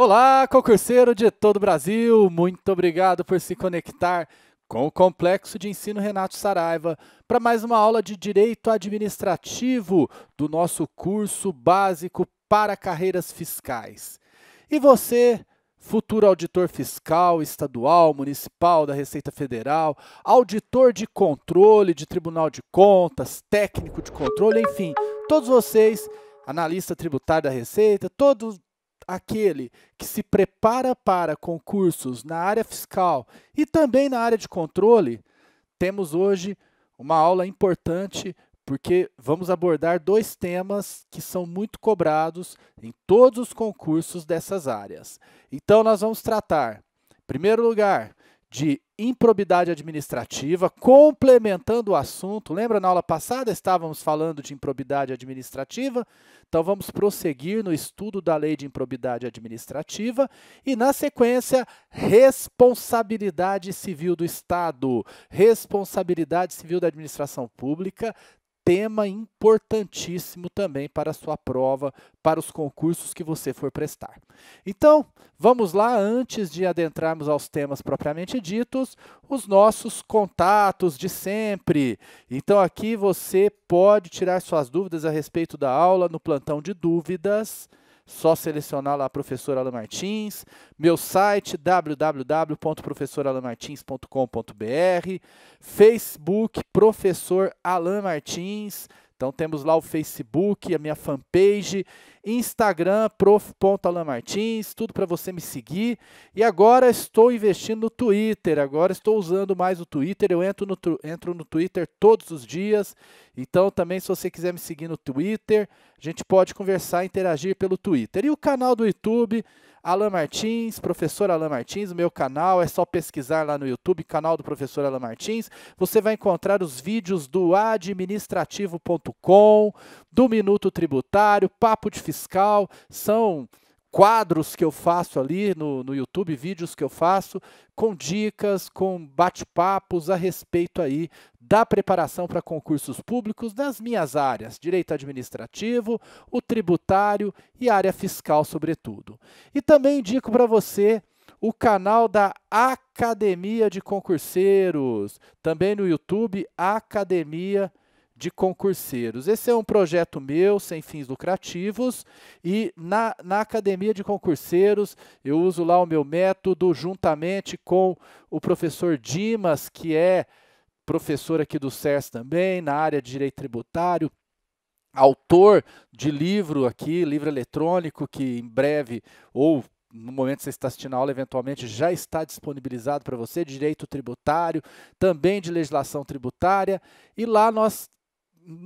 Olá, concurseiro de todo o Brasil! Muito obrigado por se conectar com o Complexo de Ensino Renato Saraiva para mais uma aula de Direito Administrativo do nosso curso básico para carreiras fiscais. E você, futuro auditor fiscal, estadual, municipal da Receita Federal, auditor de controle de Tribunal de Contas, técnico de controle, enfim, todos vocês, analista tributário da Receita, todos aquele que se prepara para concursos na área fiscal e também na área de controle, temos hoje uma aula importante porque vamos abordar dois temas que são muito cobrados em todos os concursos dessas áreas. Então, nós vamos tratar, em primeiro lugar, de improbidade administrativa, complementando o assunto. Lembra na aula passada estávamos falando de improbidade administrativa? Então vamos prosseguir no estudo da lei de improbidade administrativa e na sequência responsabilidade civil do Estado, responsabilidade civil da administração pública, tema importantíssimo também para a sua prova, para os concursos que você for prestar. Então, vamos lá, antes de adentrarmos aos temas propriamente ditos, os nossos contatos de sempre. Então, aqui você pode tirar suas dúvidas a respeito da aula no plantão de dúvidas. Só selecionar lá professor Alan Martins, meu site www.professoralanmartins.com.br, Facebook Professor Alan Martins, então temos lá o Facebook, a minha fanpage, Instagram, prof.alanmartins, tudo para você me seguir. E agora estou investindo no Twitter, agora estou usando mais o Twitter, eu entro no, entro no Twitter todos os dias. Então também se você quiser me seguir no Twitter, a gente pode conversar, interagir pelo Twitter. E o canal do YouTube Alan Martins, professor Alan Martins, o meu canal, é só pesquisar lá no YouTube, canal do professor Alan Martins. Você vai encontrar os vídeos do administrativo.com, do Minuto Tributário, Papo de Fiscal, são quadros que eu faço ali no, no YouTube, vídeos que eu faço, com dicas, com bate-papos a respeito aí da preparação para concursos públicos nas minhas áreas, direito administrativo, o tributário e área fiscal, sobretudo. E também indico para você o canal da Academia de Concurseiros, também no YouTube, Academia de concurseiros. Esse é um projeto meu, sem fins lucrativos, e na, na academia de concurseiros eu uso lá o meu método juntamente com o professor Dimas, que é professor aqui do SERS também, na área de direito tributário, autor de livro aqui, livro eletrônico, que em breve, ou no momento que você está assistindo a aula, eventualmente já está disponibilizado para você, direito tributário, também de legislação tributária. E lá nós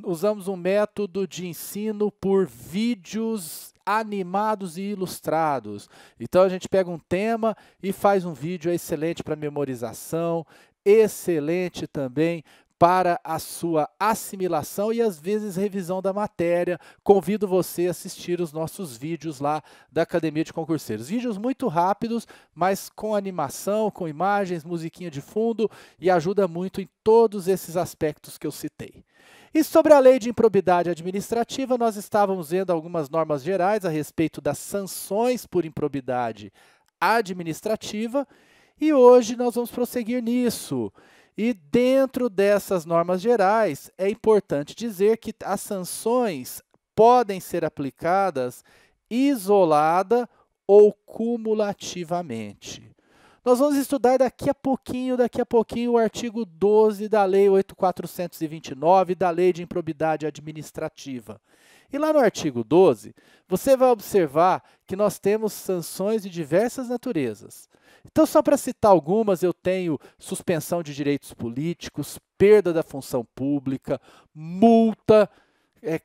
usamos um método de ensino por vídeos animados e ilustrados. Então a gente pega um tema e faz um vídeo excelente para memorização, excelente também para a sua assimilação e às vezes revisão da matéria. Convido você a assistir os nossos vídeos lá da Academia de Concurseiros. Vídeos muito rápidos, mas com animação, com imagens, musiquinha de fundo e ajuda muito em todos esses aspectos que eu citei. E sobre a lei de improbidade administrativa, nós estávamos vendo algumas normas gerais a respeito das sanções por improbidade administrativa, e hoje nós vamos prosseguir nisso. E dentro dessas normas gerais, é importante dizer que as sanções podem ser aplicadas isolada ou cumulativamente. Nós vamos estudar daqui a pouquinho, daqui a pouquinho, o artigo 12 da Lei 8429, da Lei de Improbidade Administrativa. E lá no artigo 12, você vai observar que nós temos sanções de diversas naturezas. Então, só para citar algumas, eu tenho suspensão de direitos políticos, perda da função pública, multa, é,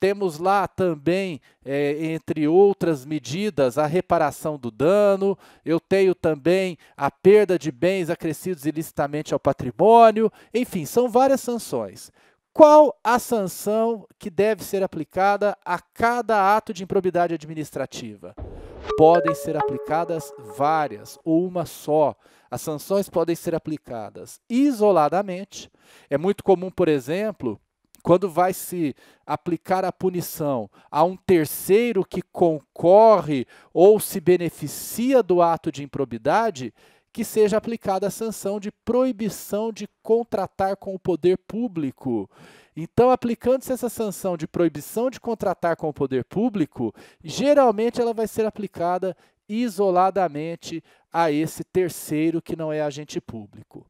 temos lá também, é, entre outras medidas, a reparação do dano, eu tenho também a perda de bens acrescidos ilicitamente ao patrimônio, enfim, são várias sanções. Qual a sanção que deve ser aplicada a cada ato de improbidade administrativa? Podem ser aplicadas várias ou uma só. As sanções podem ser aplicadas isoladamente. É muito comum, por exemplo, quando vai se aplicar a punição a um terceiro que concorre ou se beneficia do ato de improbidade, que seja aplicada a sanção de proibição de contratar com o poder público. Então, aplicando-se essa sanção de proibição de contratar com o poder público, geralmente ela vai ser aplicada isoladamente a esse terceiro que não é agente público.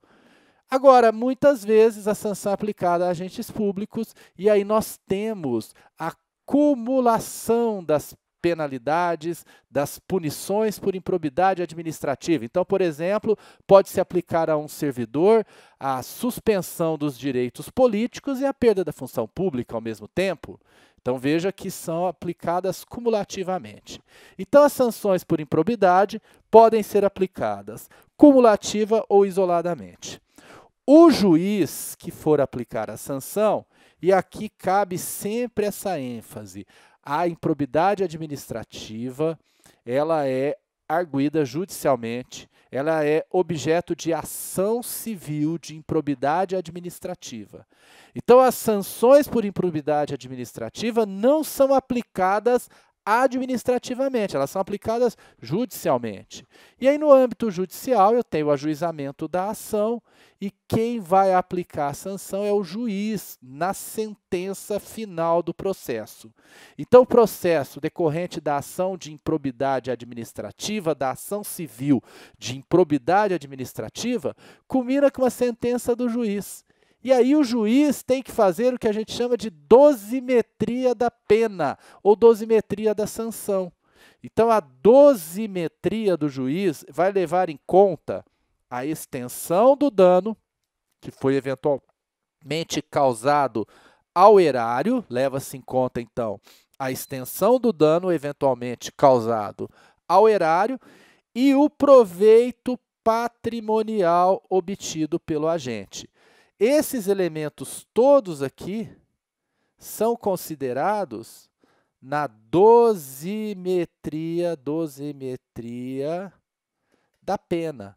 Agora, muitas vezes a sanção é aplicada a agentes públicos e aí nós temos a acumulação das penalidades, das punições por improbidade administrativa. Então, por exemplo, pode se aplicar a um servidor a suspensão dos direitos políticos e a perda da função pública ao mesmo tempo. Então, veja que são aplicadas cumulativamente. Então, as sanções por improbidade podem ser aplicadas cumulativa ou isoladamente. O juiz que for aplicar a sanção, e aqui cabe sempre essa ênfase, a improbidade administrativa, ela é arguída judicialmente, ela é objeto de ação civil de improbidade administrativa. Então, as sanções por improbidade administrativa não são aplicadas administrativamente, elas são aplicadas judicialmente. E aí, no âmbito judicial, eu tenho o ajuizamento da ação e quem vai aplicar a sanção é o juiz na sentença final do processo. Então, o processo decorrente da ação de improbidade administrativa, da ação civil de improbidade administrativa, culmina com a sentença do juiz. E aí o juiz tem que fazer o que a gente chama de dosimetria da pena ou dosimetria da sanção. Então a dosimetria do juiz vai levar em conta a extensão do dano que foi eventualmente causado ao erário, leva-se em conta então a extensão do dano eventualmente causado ao erário e o proveito patrimonial obtido pelo agente. Esses elementos todos aqui são considerados na dosimetria, dosimetria da pena.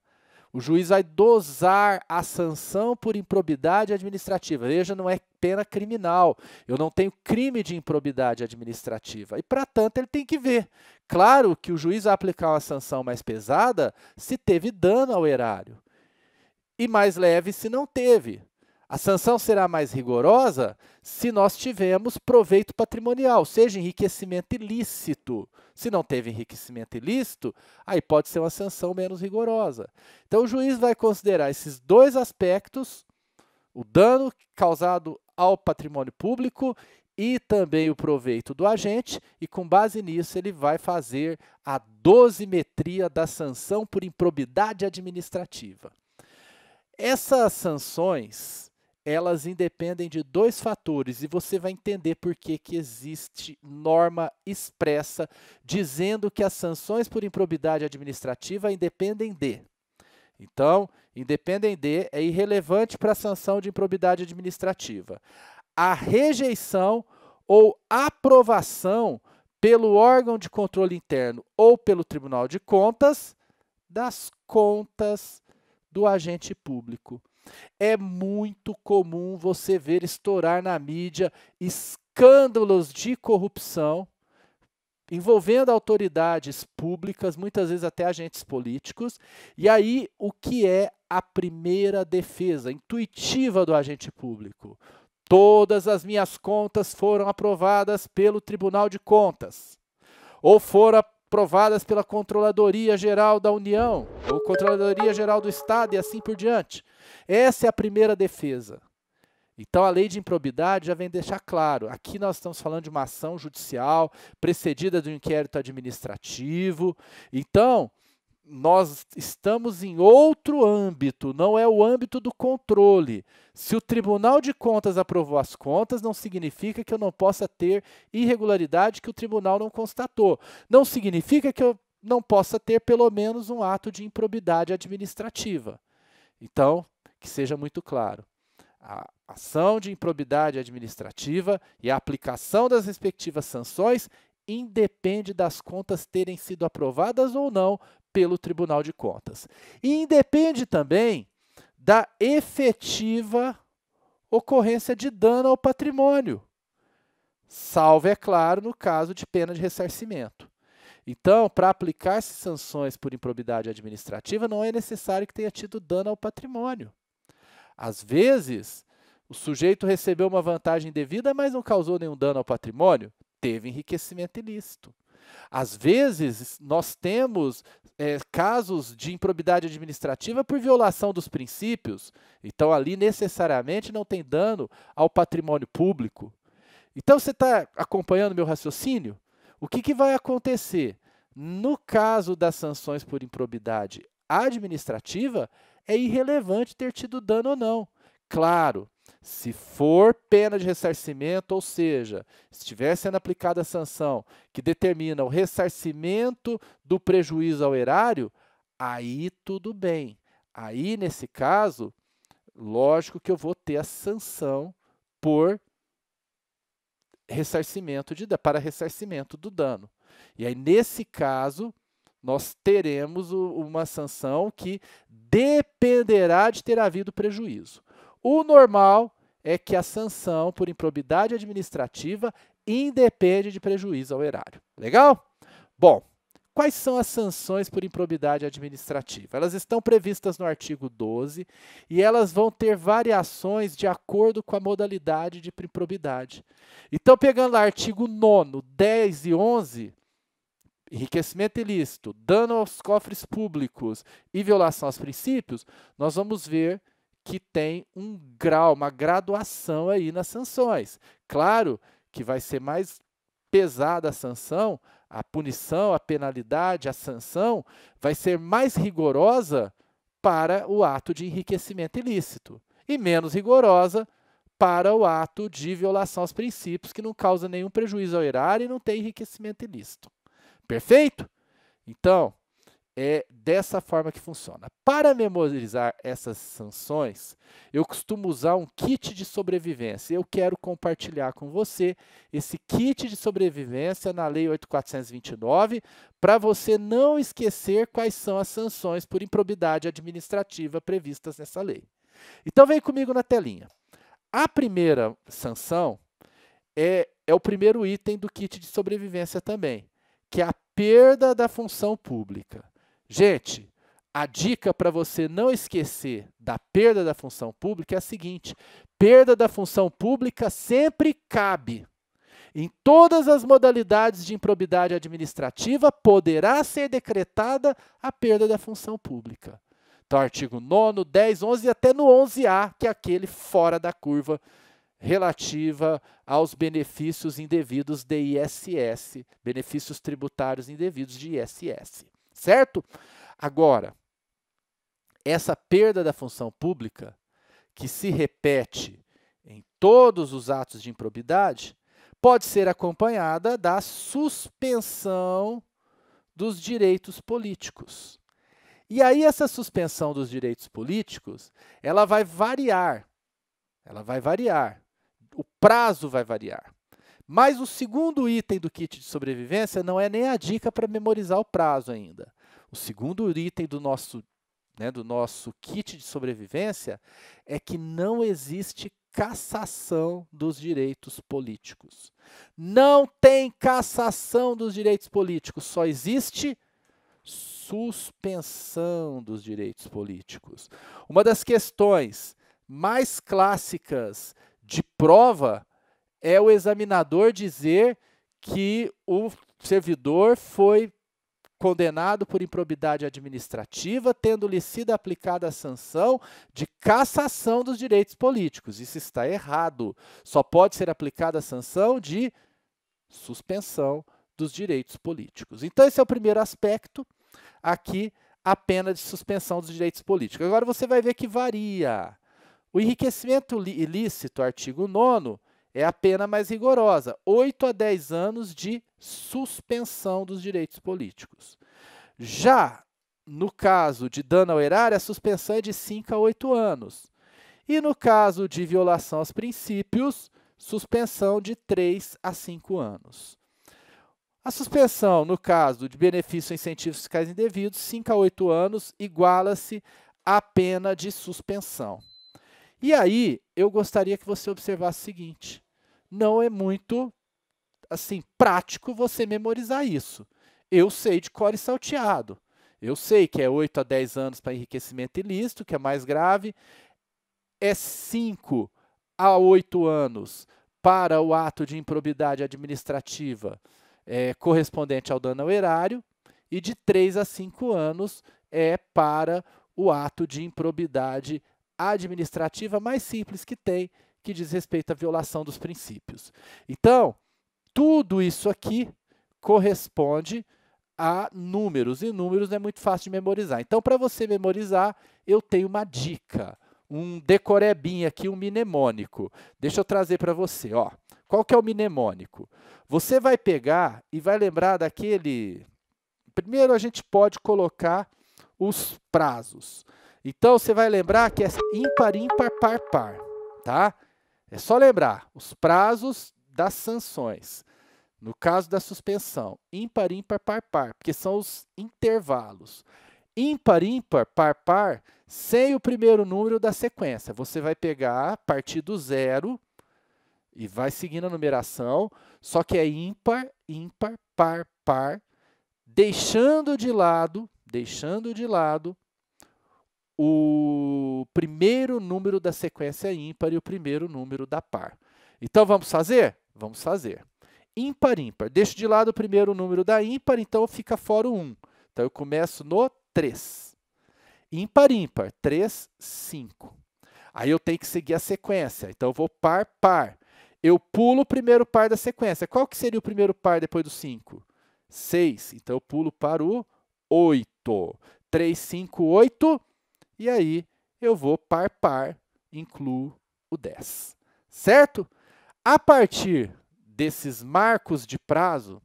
O juiz vai dosar a sanção por improbidade administrativa. Veja, não é pena criminal. Eu não tenho crime de improbidade administrativa. E, para tanto, ele tem que ver. Claro que o juiz vai aplicar uma sanção mais pesada se teve dano ao erário, e mais leve se não teve. A sanção será mais rigorosa se nós tivermos proveito patrimonial, seja enriquecimento ilícito. Se não teve enriquecimento ilícito, aí pode ser uma sanção menos rigorosa. Então, o juiz vai considerar esses dois aspectos: o dano causado ao patrimônio público e também o proveito do agente, e com base nisso, ele vai fazer a dosimetria da sanção por improbidade administrativa. Essas sanções elas independem de dois fatores e você vai entender por que, que existe norma expressa dizendo que as sanções por improbidade administrativa independem de. Então, independem de é irrelevante para a sanção de improbidade administrativa. A rejeição ou aprovação pelo órgão de controle interno ou pelo Tribunal de Contas das contas do agente público é muito comum você ver estourar na mídia escândalos de corrupção envolvendo autoridades públicas, muitas vezes até agentes políticos. E aí, o que é a primeira defesa intuitiva do agente público? Todas as minhas contas foram aprovadas pelo Tribunal de Contas ou foram aprovadas pela Controladoria Geral da União, ou Controladoria Geral do Estado e assim por diante. Essa é a primeira defesa. Então, a lei de improbidade já vem deixar claro: aqui nós estamos falando de uma ação judicial precedida de um inquérito administrativo. Então, nós estamos em outro âmbito, não é o âmbito do controle. Se o Tribunal de Contas aprovou as contas, não significa que eu não possa ter irregularidade que o tribunal não constatou. Não significa que eu não possa ter pelo menos um ato de improbidade administrativa. Então, que seja muito claro. A ação de improbidade administrativa e a aplicação das respectivas sanções independe das contas terem sido aprovadas ou não pelo Tribunal de Contas. E independe também da efetiva ocorrência de dano ao patrimônio, salvo, é claro, no caso de pena de ressarcimento. Então, para aplicar-se sanções por improbidade administrativa, não é necessário que tenha tido dano ao patrimônio. Às vezes, o sujeito recebeu uma vantagem devida, mas não causou nenhum dano ao patrimônio, teve enriquecimento ilícito. Às vezes, nós temos é, casos de improbidade administrativa por violação dos princípios, então ali necessariamente não tem dano ao patrimônio público. Então, você está acompanhando meu raciocínio? O que, que vai acontecer? No caso das sanções por improbidade administrativa, é irrelevante ter tido dano ou não. Claro, se for pena de ressarcimento, ou seja, estiver sendo aplicada a sanção que determina o ressarcimento do prejuízo ao erário, aí tudo bem. Aí, nesse caso, lógico que eu vou ter a sanção por ressarcimento de, para ressarcimento do dano. E aí, nesse caso, nós teremos uma sanção que dependerá de ter havido prejuízo. O normal é que a sanção por improbidade administrativa independe de prejuízo ao erário. Legal? Bom, quais são as sanções por improbidade administrativa? Elas estão previstas no artigo 12 e elas vão ter variações de acordo com a modalidade de improbidade. Então, pegando lá artigo 9, 10 e 11, enriquecimento ilícito, dano aos cofres públicos e violação aos princípios, nós vamos ver que tem um grau, uma graduação aí nas sanções. Claro que vai ser mais pesada a sanção, a punição, a penalidade, a sanção vai ser mais rigorosa para o ato de enriquecimento ilícito e menos rigorosa para o ato de violação aos princípios que não causa nenhum prejuízo ao erário e não tem enriquecimento ilícito. Perfeito? Então, é dessa forma que funciona. Para memorizar essas sanções, eu costumo usar um kit de sobrevivência. Eu quero compartilhar com você esse kit de sobrevivência na Lei 8429, para você não esquecer quais são as sanções por improbidade administrativa previstas nessa lei. Então, vem comigo na telinha. A primeira sanção é, é o primeiro item do kit de sobrevivência também, que é a perda da função pública. Gente, a dica para você não esquecer da perda da função pública é a seguinte: perda da função pública sempre cabe. Em todas as modalidades de improbidade administrativa, poderá ser decretada a perda da função pública. Então, artigo 9, 10, 11 e até no 11A, que é aquele fora da curva relativa aos benefícios indevidos de ISS, benefícios tributários indevidos de ISS certo? Agora, essa perda da função pública, que se repete em todos os atos de improbidade, pode ser acompanhada da suspensão dos direitos políticos. E aí essa suspensão dos direitos políticos, ela vai variar. Ela vai variar. O prazo vai variar. Mas o segundo item do kit de sobrevivência não é nem a dica para memorizar o prazo ainda. O segundo item do nosso, né, do nosso kit de sobrevivência é que não existe cassação dos direitos políticos. Não tem cassação dos direitos políticos, só existe suspensão dos direitos políticos. Uma das questões mais clássicas de prova é o examinador dizer que o servidor foi condenado por improbidade administrativa, tendo-lhe sido aplicada a sanção de cassação dos direitos políticos. Isso está errado. Só pode ser aplicada a sanção de suspensão dos direitos políticos. Então, esse é o primeiro aspecto aqui, a pena de suspensão dos direitos políticos. Agora você vai ver que varia. O enriquecimento ilícito, artigo 9 é a pena mais rigorosa, 8 a 10 anos de suspensão dos direitos políticos. Já no caso de dano ao erário, a suspensão é de 5 a 8 anos. E no caso de violação aos princípios, suspensão de 3 a 5 anos. A suspensão, no caso de benefícios ou incentivos fiscais indevidos, 5 a 8 anos, iguala-se à pena de suspensão. E aí, eu gostaria que você observasse o seguinte: não é muito assim prático você memorizar isso. Eu sei de core salteado. Eu sei que é 8 a 10 anos para enriquecimento ilícito, que é mais grave. É 5 a 8 anos para o ato de improbidade administrativa é, correspondente ao dano ao erário. E de 3 a 5 anos é para o ato de improbidade administrativa mais simples que tem, que diz respeito à violação dos princípios. Então, tudo isso aqui corresponde a números, e números não é muito fácil de memorizar. Então, para você memorizar, eu tenho uma dica, um decorebinho aqui, um mnemônico. Deixa eu trazer para você. Ó. Qual que é o mnemônico? Você vai pegar e vai lembrar daquele... Primeiro, a gente pode colocar os prazos. Então você vai lembrar que é ímpar, ímpar, par, par, tá? É só lembrar os prazos das sanções. No caso da suspensão, ímpar, ímpar, par, par, porque são os intervalos. Ímpar, ímpar, par, par, sem o primeiro número da sequência. Você vai pegar a partir do zero e vai seguindo a numeração, só que é ímpar, ímpar, par, par, deixando de lado, deixando de lado o primeiro número da sequência é ímpar e o primeiro número da par. Então vamos fazer? Vamos fazer. Ímpar, ímpar. Deixo de lado o primeiro número da ímpar, então fica fora o 1. Então eu começo no 3. Ímpar, ímpar. 3, 5. Aí eu tenho que seguir a sequência. Então eu vou par, par. Eu pulo o primeiro par da sequência. Qual que seria o primeiro par depois do 5? 6. Então eu pulo para o 8. 3, 5, 8. E aí eu vou par par, incluo o 10. Certo? A partir desses marcos de prazo,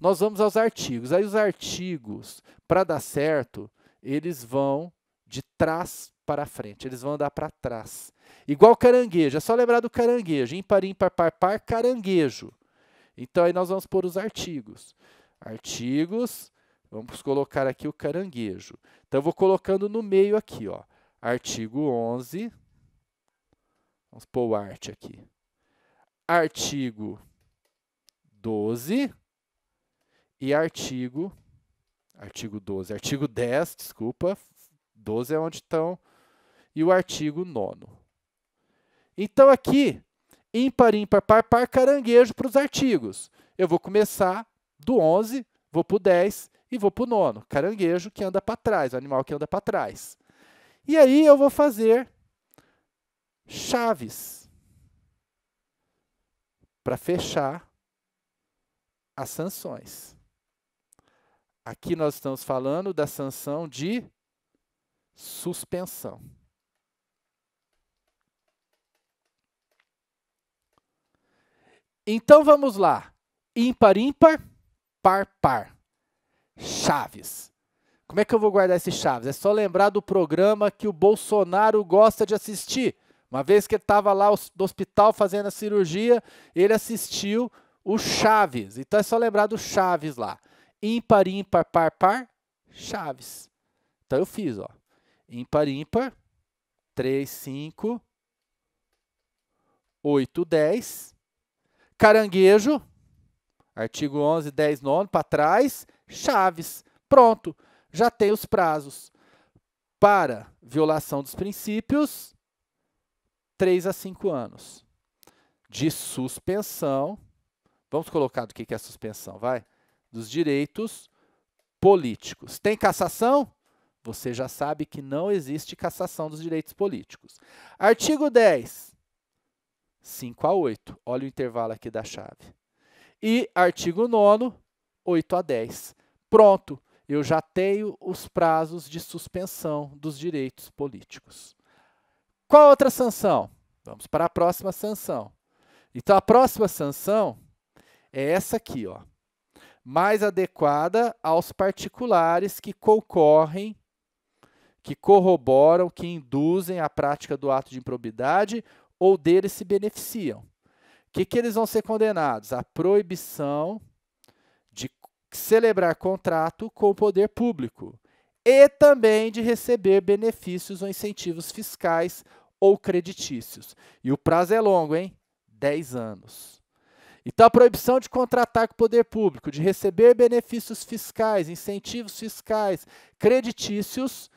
nós vamos aos artigos. Aí os artigos, para dar certo, eles vão de trás para frente, eles vão andar para trás. Igual caranguejo, é só lembrar do caranguejo, ímpar, ímpar, par, par, caranguejo. Então, aí nós vamos pôr os artigos. Artigos, Vamos colocar aqui o caranguejo. Então, vou colocando no meio aqui, ó, artigo 11. Vamos pôr o arte aqui. Artigo 12 e artigo artigo 12, artigo 10, desculpa, 12 é onde estão e o artigo 9. Então aqui, ímpar, ímpar, par, par, caranguejo para os artigos. Eu vou começar do 11, vou para o 10 e vou para o nono, caranguejo, que anda para trás, o animal que anda para trás. E aí eu vou fazer chaves para fechar as sanções. Aqui nós estamos falando da sanção de suspensão. Então vamos lá. Ímpar, ímpar, par, par chaves. Como é que eu vou guardar esses chaves? É só lembrar do programa que o Bolsonaro gosta de assistir. Uma vez que ele estava lá no hospital fazendo a cirurgia, ele assistiu o Chaves. Então é só lembrar do Chaves lá. Ímpar, ímpar, par, par, Chaves. Então eu fiz, ó. Ímpar, ímpar, 3, 5, 8, 10. Caranguejo, artigo 11, 10, 9, para trás chaves. Pronto, já tem os prazos para violação dos princípios, 3 a 5 anos. De suspensão, vamos colocar do que é suspensão, vai? Dos direitos políticos. Tem cassação? Você já sabe que não existe cassação dos direitos políticos. Artigo 10, 5 a 8. Olha o intervalo aqui da chave. E artigo 9, 8 a 10 pronto, eu já tenho os prazos de suspensão dos direitos políticos. Qual outra sanção? Vamos para a próxima sanção. Então, a próxima sanção é essa aqui, ó, mais adequada aos particulares que concorrem, que corroboram, que induzem a prática do ato de improbidade ou deles se beneficiam. O que, que eles vão ser condenados? A proibição celebrar contrato com o poder público e também de receber benefícios ou incentivos fiscais ou creditícios. E o prazo é longo, hein? 10 anos. Então, a proibição de contratar com o poder público, de receber benefícios fiscais, incentivos fiscais, creditícios,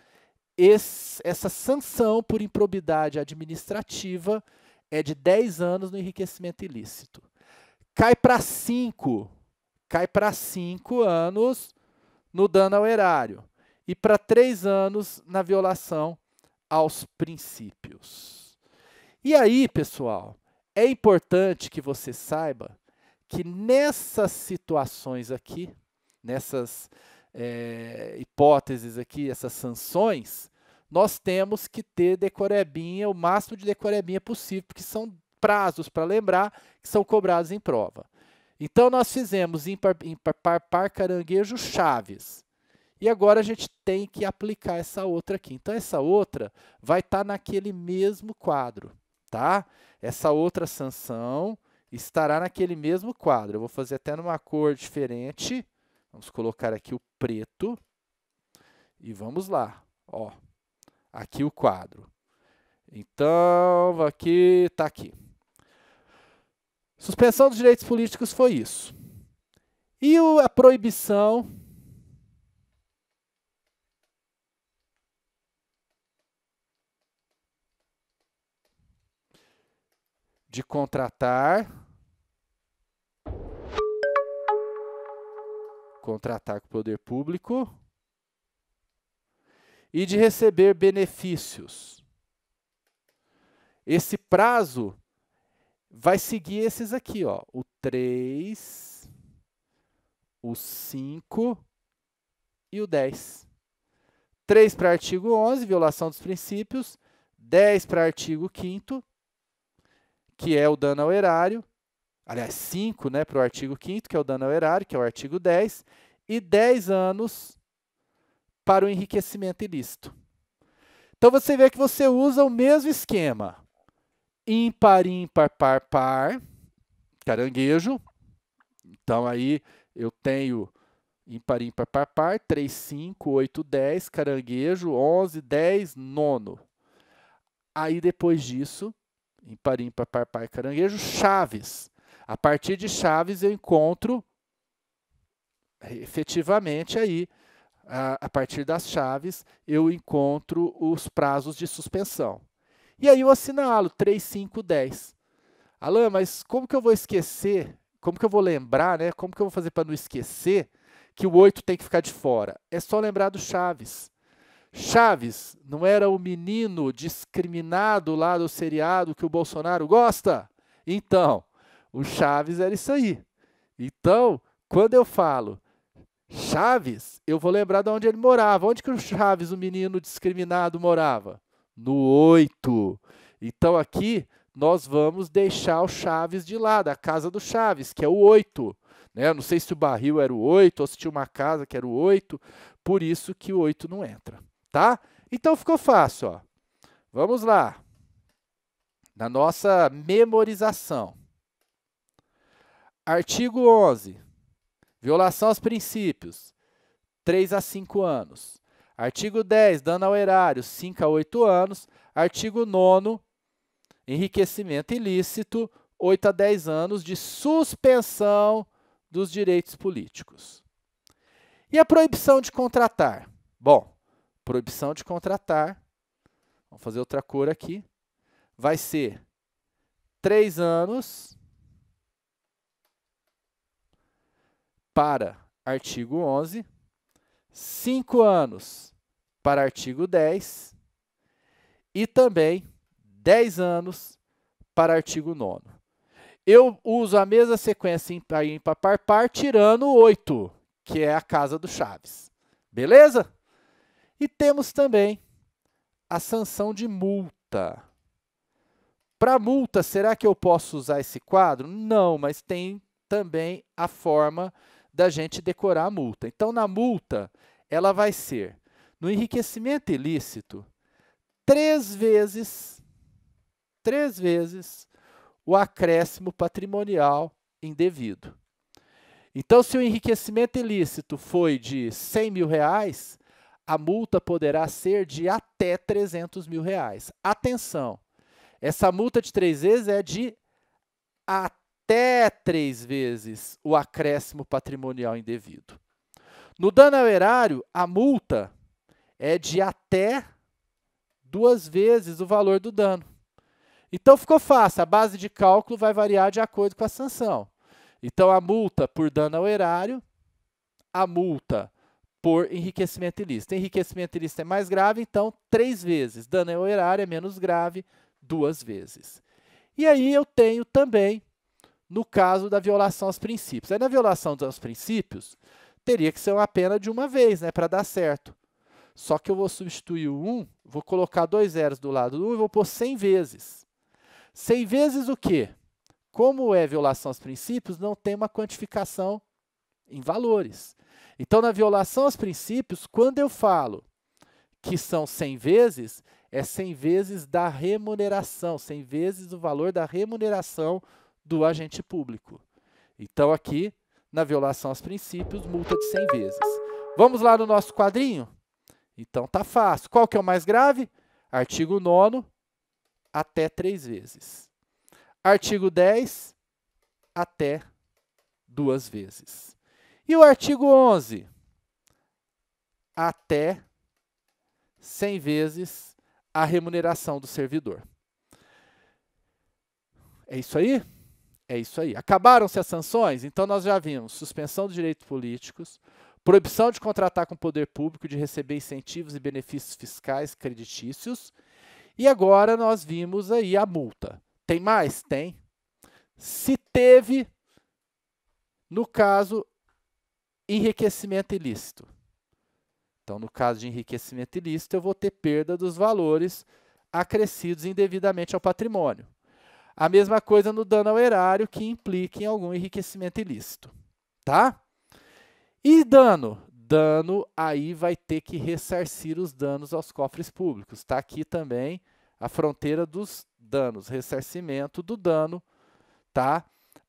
esse, essa sanção por improbidade administrativa é de 10 anos no enriquecimento ilícito. Cai para 5 cai para cinco anos no dano ao erário e para três anos na violação aos princípios. E aí, pessoal, é importante que você saiba que nessas situações aqui, nessas é, hipóteses aqui, essas sanções, nós temos que ter decorebinha, o máximo de decorebinha possível, porque são prazos para lembrar que são cobrados em prova. Então nós fizemos em ímpar par, par, caranguejo, chaves. E agora a gente tem que aplicar essa outra aqui. Então essa outra vai estar tá naquele mesmo quadro, tá? Essa outra sanção estará naquele mesmo quadro. Eu vou fazer até numa cor diferente. Vamos colocar aqui o preto. E vamos lá, ó. Aqui o quadro. Então, aqui, tá aqui. Suspensão dos direitos políticos foi isso. E a proibição de contratar contratar com o poder público e de receber benefícios. Esse prazo vai seguir esses aqui, ó, o 3, o 5 e o 10. 3 para artigo 11, violação dos princípios, 10 para artigo 5 que é o dano ao erário, aliás, 5 né, para o artigo 5 que é o dano ao erário, que é o artigo 10, e 10 anos para o enriquecimento ilícito. Então, você vê que você usa o mesmo esquema. Ímpar, ímpar, par, par. Caranguejo. Então aí eu tenho ímpar, ímpar, par, par. 3, 5, 8, 10. Caranguejo. 11, 10, nono. Aí depois disso, ímpar, ímpar, par, par, caranguejo. Chaves. A partir de chaves eu encontro efetivamente aí a, partir das chaves, eu encontro os prazos de suspensão. E aí eu assinalo 3, 5, 10. Alain, mas como que eu vou esquecer? Como que eu vou lembrar, né? Como que eu vou fazer para não esquecer que o 8 tem que ficar de fora? É só lembrar do Chaves. Chaves não era o menino discriminado lá do seriado que o Bolsonaro gosta? Então, o Chaves era isso aí. Então, quando eu falo Chaves, eu vou lembrar de onde ele morava. Onde que o Chaves, o menino discriminado, morava? no 8. Então aqui nós vamos deixar o Chaves de lado, a casa do Chaves, que é o 8. Né? não sei se o barril era o 8 ou se tinha uma casa que era o 8, por isso que o 8 não entra, tá? Então ficou fácil, ó. Vamos lá. Na nossa memorização. Artigo 11. Violação aos princípios. 3 a 5 anos. Artigo 10, dano ao erário, 5 a 8 anos. Artigo 9, enriquecimento ilícito, 8 a 10 anos de suspensão dos direitos políticos. E a proibição de contratar? Bom, proibição de contratar, vamos fazer outra cor aqui, vai ser 3 anos para artigo 11 5 anos para artigo 10 e também 10 anos para artigo 9. Eu uso a mesma sequência em e ímpar par, par tirando 8, que é a casa do Chaves. Beleza? E temos também a sanção de multa. Para multa, será que eu posso usar esse quadro? Não, mas tem também a forma da gente decorar a multa. Então, na multa, ela vai ser, no enriquecimento ilícito, três vezes, três vezes o acréscimo patrimonial indevido. Então, se o enriquecimento ilícito foi de 100 mil reais, a multa poderá ser de até 300 mil reais. Atenção, essa multa de três vezes é de até até três vezes o acréscimo patrimonial indevido. No dano ao erário, a multa é de até duas vezes o valor do dano. Então ficou fácil, a base de cálculo vai variar de acordo com a sanção. Então a multa por dano ao erário, a multa por enriquecimento ilícito. Enriquecimento ilícito é mais grave, então três vezes. Dano ao erário é menos grave, duas vezes. E aí eu tenho também no caso da violação aos princípios. Aí, na violação aos princípios, teria que ser uma pena de uma vez, né, para dar certo. Só que eu vou substituir o 1, vou colocar dois zeros do lado do 1 e vou pôr 100 vezes. 100 vezes o quê? Como é violação aos princípios, não tem uma quantificação em valores. Então, na violação aos princípios, quando eu falo que são 100 vezes, é 100 vezes da remuneração, 100 vezes o valor da remuneração do agente público. Então, aqui, na violação aos princípios, multa de 100 vezes. Vamos lá no nosso quadrinho? Então, tá fácil. Qual que é o mais grave? Artigo 9 até 3 vezes. Artigo 10, até 2 vezes. E o artigo 11? Até 100 vezes a remuneração do servidor. É isso aí? É isso aí. Acabaram-se as sanções? Então nós já vimos suspensão dos direitos políticos, proibição de contratar com o poder público, de receber incentivos e benefícios fiscais creditícios. E agora nós vimos aí a multa. Tem mais? Tem. Se teve, no caso, enriquecimento ilícito. Então, no caso de enriquecimento ilícito, eu vou ter perda dos valores acrescidos indevidamente ao patrimônio. A mesma coisa no dano ao erário, que implica em algum enriquecimento ilícito. Tá? E dano? Dano, aí vai ter que ressarcir os danos aos cofres públicos. Está aqui também a fronteira dos danos. Ressarcimento do dano tá?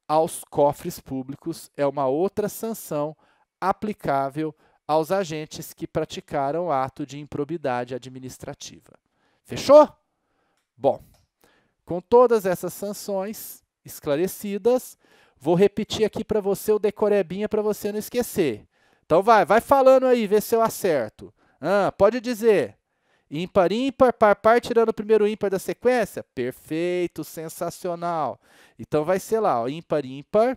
aos cofres públicos é uma outra sanção aplicável aos agentes que praticaram ato de improbidade administrativa. Fechou? Bom. Com todas essas sanções esclarecidas, vou repetir aqui para você o decorebinha para você não esquecer. Então vai, vai falando aí, vê se eu acerto. Ah, pode dizer. Ímpar, ímpar, par, par, tirando o primeiro ímpar da sequência? Perfeito, sensacional. Então vai ser lá, ó, ímpar, ímpar,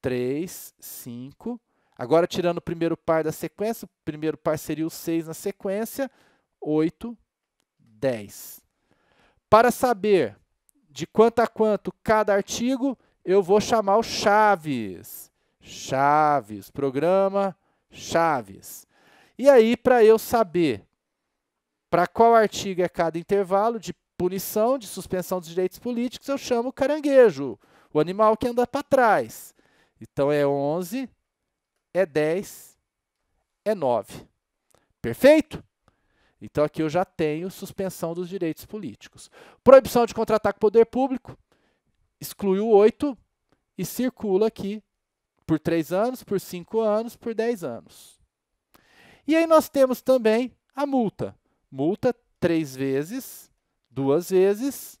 3, 5. Agora tirando o primeiro par da sequência, o primeiro par seria o 6 na sequência, 8, 10. Para saber de quanto a quanto cada artigo, eu vou chamar o Chaves. Chaves, programa Chaves. E aí, para eu saber para qual artigo é cada intervalo de punição, de suspensão dos direitos políticos, eu chamo o caranguejo, o animal que anda para trás. Então é 11, é 10, é 9. Perfeito? Então aqui eu já tenho suspensão dos direitos políticos. Proibição de contratar com o poder público, exclui o 8 e circula aqui por 3 anos, por 5 anos, por 10 anos. E aí nós temos também a multa. Multa três vezes, duas vezes,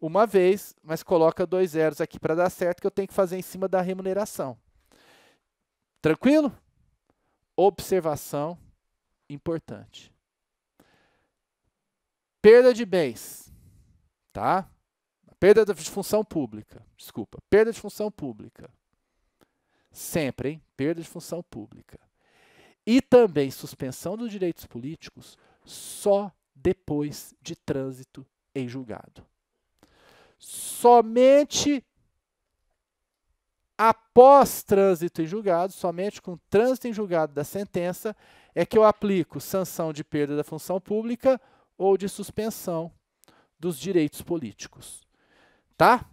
uma vez, mas coloca dois zeros aqui para dar certo que eu tenho que fazer em cima da remuneração. Tranquilo? Observação importante perda de bens, tá? Perda de função pública, desculpa, perda de função pública. Sempre, hein? Perda de função pública. E também suspensão dos direitos políticos só depois de trânsito em julgado. Somente após trânsito em julgado, somente com trânsito em julgado da sentença, é que eu aplico sanção de perda da função pública ou de suspensão dos direitos políticos. Tá?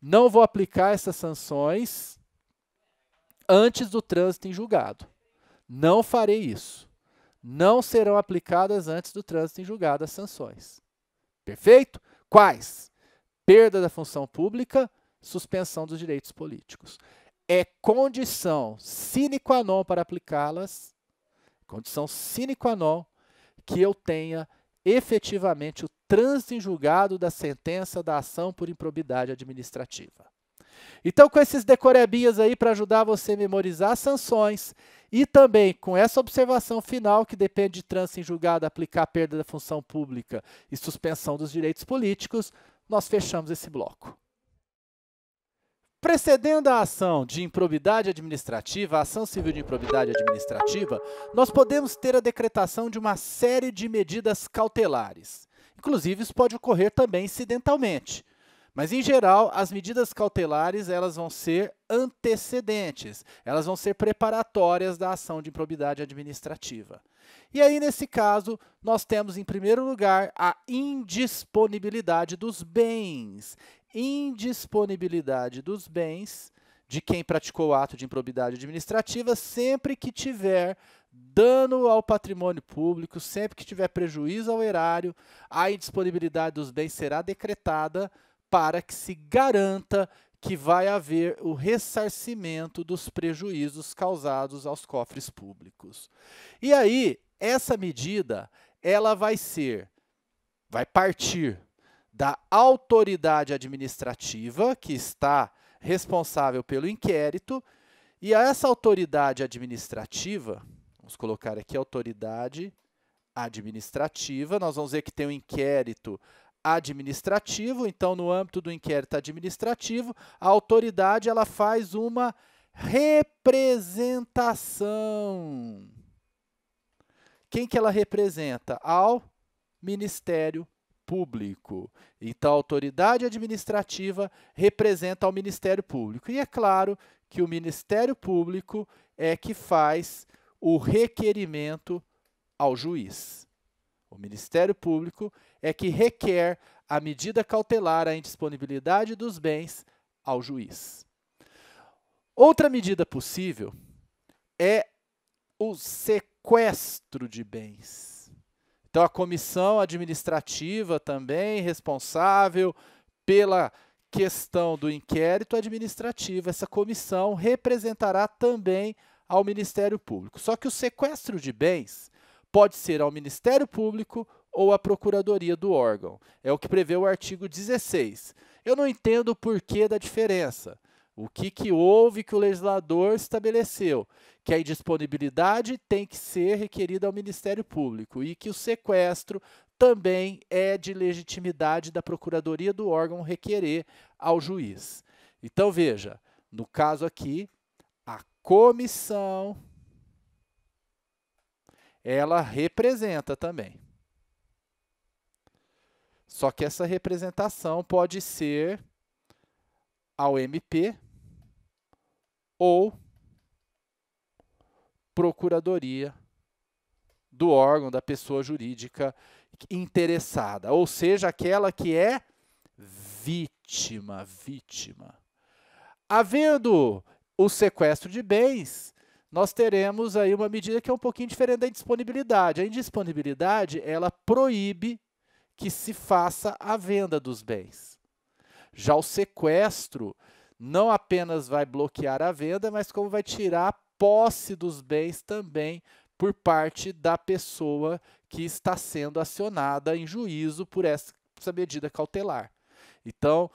Não vou aplicar essas sanções antes do trânsito em julgado. Não farei isso. Não serão aplicadas antes do trânsito em julgado as sanções. Perfeito? Quais? Perda da função pública, suspensão dos direitos políticos. É condição sine qua non para aplicá-las, condição sine qua non, que eu tenha efetivamente o trânsito em julgado da sentença da ação por improbidade administrativa. Então, com esses decorebinhas aí para ajudar você a memorizar sanções e também com essa observação final que depende de trânsito em julgado aplicar perda da função pública e suspensão dos direitos políticos, nós fechamos esse bloco. Precedendo a ação de improbidade administrativa, a ação civil de improbidade administrativa, nós podemos ter a decretação de uma série de medidas cautelares. Inclusive, isso pode ocorrer também incidentalmente. Mas, em geral, as medidas cautelares elas vão ser antecedentes, elas vão ser preparatórias da ação de improbidade administrativa. E aí, nesse caso, nós temos, em primeiro lugar, a indisponibilidade dos bens indisponibilidade dos bens de quem praticou o ato de improbidade administrativa sempre que tiver dano ao patrimônio público, sempre que tiver prejuízo ao erário, a indisponibilidade dos bens será decretada para que se garanta que vai haver o ressarcimento dos prejuízos causados aos cofres públicos. E aí, essa medida, ela vai ser vai partir da autoridade administrativa que está responsável pelo inquérito, e a essa autoridade administrativa, vamos colocar aqui autoridade administrativa, nós vamos ver que tem um inquérito administrativo, então no âmbito do inquérito administrativo, a autoridade ela faz uma representação. Quem que ela representa? Ao Ministério Público. então a autoridade administrativa representa o Ministério Público. E é claro que o Ministério Público é que faz o requerimento ao juiz. O Ministério Público é que requer a medida cautelar à indisponibilidade dos bens ao juiz. Outra medida possível é o sequestro de bens. Então, a comissão administrativa também responsável pela questão do inquérito administrativo, essa comissão representará também ao Ministério Público. Só que o sequestro de bens pode ser ao Ministério Público ou à Procuradoria do órgão. É o que prevê o artigo 16. Eu não entendo o porquê da diferença. O que, que houve que o legislador estabeleceu? Que a indisponibilidade tem que ser requerida ao Ministério Público e que o sequestro também é de legitimidade da Procuradoria do órgão requerer ao juiz. Então, veja, no caso aqui, a comissão ela representa também. Só que essa representação pode ser ao MP ou procuradoria do órgão, da pessoa jurídica interessada, ou seja, aquela que é vítima, vítima. Havendo o sequestro de bens, nós teremos aí uma medida que é um pouquinho diferente da indisponibilidade. A indisponibilidade, ela proíbe que se faça a venda dos bens. Já o sequestro, não apenas vai bloquear a venda, mas como vai tirar posse dos bens também por parte da pessoa que está sendo acionada em juízo por essa, essa medida cautelar. Então,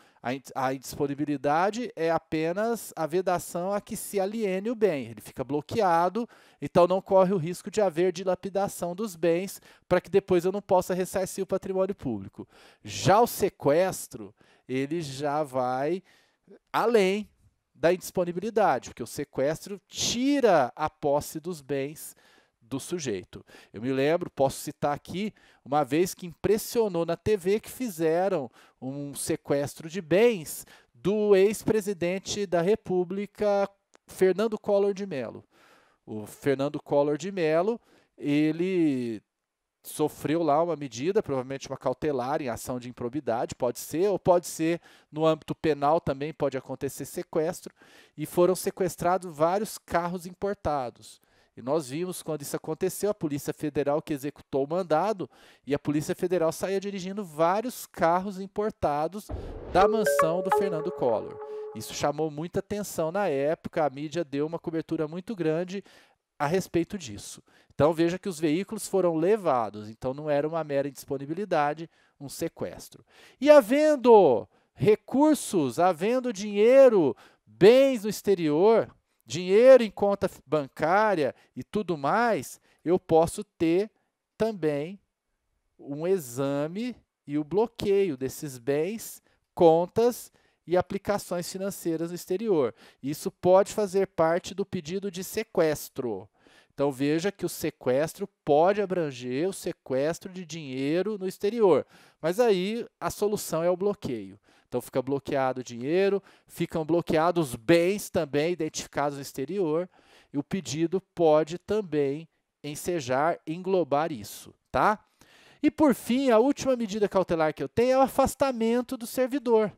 a indisponibilidade é apenas a vedação a que se aliene o bem. Ele fica bloqueado, então não corre o risco de haver dilapidação dos bens para que depois eu não possa ressarcir o patrimônio público. Já o sequestro, ele já vai além da indisponibilidade, porque o sequestro tira a posse dos bens do sujeito. Eu me lembro, posso citar aqui, uma vez que impressionou na TV que fizeram um sequestro de bens do ex-presidente da República, Fernando Collor de Mello. O Fernando Collor de Mello, ele sofreu lá uma medida, provavelmente uma cautelar em ação de improbidade, pode ser, ou pode ser no âmbito penal também pode acontecer sequestro, e foram sequestrados vários carros importados. E nós vimos quando isso aconteceu, a Polícia Federal que executou o mandado, e a Polícia Federal saía dirigindo vários carros importados da mansão do Fernando Collor. Isso chamou muita atenção na época, a mídia deu uma cobertura muito grande a respeito disso. Então veja que os veículos foram levados, então não era uma mera indisponibilidade, um sequestro. E havendo recursos, havendo dinheiro, bens no exterior, dinheiro em conta bancária e tudo mais, eu posso ter também um exame e o bloqueio desses bens, contas e aplicações financeiras no exterior. Isso pode fazer parte do pedido de sequestro. Então veja que o sequestro pode abranger o sequestro de dinheiro no exterior, mas aí a solução é o bloqueio. Então fica bloqueado o dinheiro, ficam bloqueados os bens também identificados no exterior, e o pedido pode também ensejar, englobar isso, tá? E por fim, a última medida cautelar que eu tenho é o afastamento do servidor.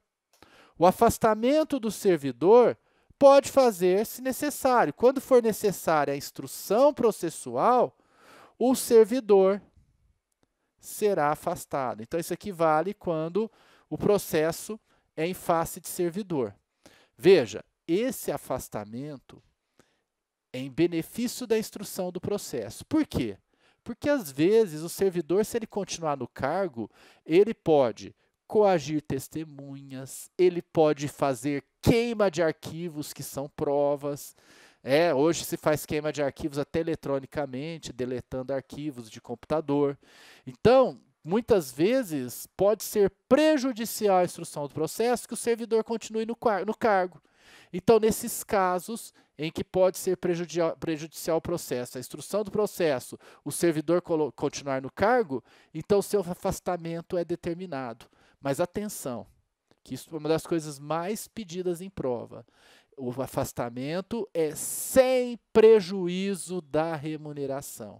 O afastamento do servidor pode fazer se necessário. Quando for necessária a instrução processual, o servidor será afastado. Então, isso aqui vale quando o processo é em face de servidor. Veja, esse afastamento é em benefício da instrução do processo. Por quê? Porque às vezes o servidor, se ele continuar no cargo, ele pode coagir testemunhas, ele pode fazer queima de arquivos que são provas. É, hoje se faz queima de arquivos até eletronicamente, deletando arquivos de computador. Então, muitas vezes pode ser prejudicial à instrução do processo que o servidor continue no, no cargo. Então, nesses casos em que pode ser prejudicial, prejudicial o processo, a instrução do processo, o servidor continuar no cargo, então seu afastamento é determinado. Mas atenção, que isso é uma das coisas mais pedidas em prova. O afastamento é sem prejuízo da remuneração.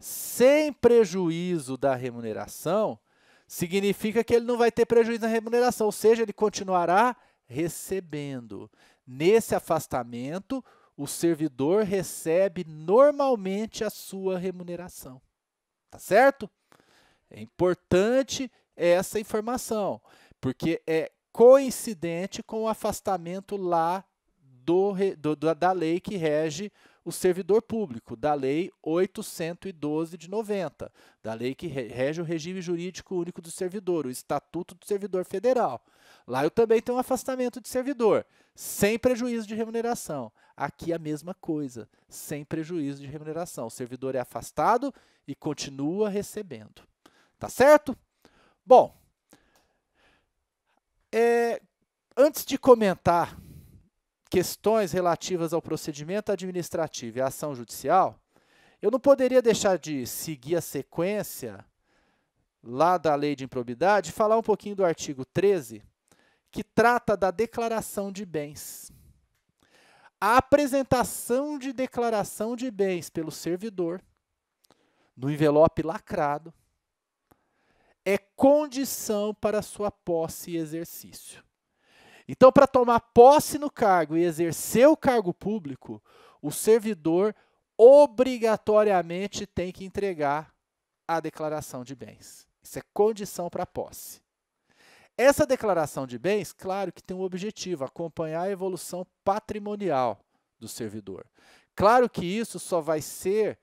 Sem prejuízo da remuneração, significa que ele não vai ter prejuízo na remuneração, ou seja, ele continuará recebendo. Nesse afastamento, o servidor recebe normalmente a sua remuneração. Tá certo? É importante essa informação, porque é coincidente com o afastamento lá do, do, da lei que rege o servidor público, da Lei 812 de 90, da lei que rege o regime jurídico único do servidor, o Estatuto do Servidor Federal. Lá eu também tenho um afastamento de servidor, sem prejuízo de remuneração. Aqui a mesma coisa, sem prejuízo de remuneração. O servidor é afastado e continua recebendo. Tá certo? Bom, é, antes de comentar questões relativas ao procedimento administrativo e à ação judicial, eu não poderia deixar de seguir a sequência lá da lei de improbidade e falar um pouquinho do artigo 13, que trata da declaração de bens. A apresentação de declaração de bens pelo servidor no envelope lacrado é condição para sua posse e exercício. Então, para tomar posse no cargo e exercer o cargo público, o servidor obrigatoriamente tem que entregar a declaração de bens. Isso é condição para a posse. Essa declaração de bens, claro que tem um objetivo, acompanhar a evolução patrimonial do servidor. Claro que isso só vai ser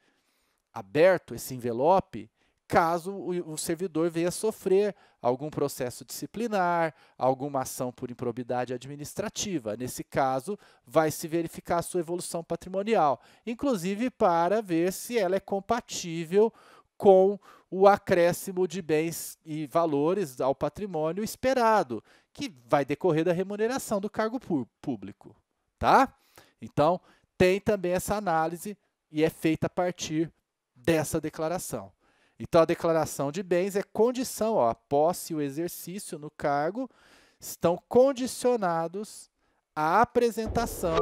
aberto, esse envelope, caso o, servidor venha sofrer algum processo disciplinar, alguma ação por improbidade administrativa. Nesse caso, vai se verificar a sua evolução patrimonial, inclusive para ver se ela é compatível com o acréscimo de bens e valores ao patrimônio esperado, que vai decorrer da remuneração do cargo público, tá? Então, tem também essa análise e é feita a partir dessa declaração. Então a declaração de bens é condição, ó, a posse e o exercício no cargo estão condicionados à apresentação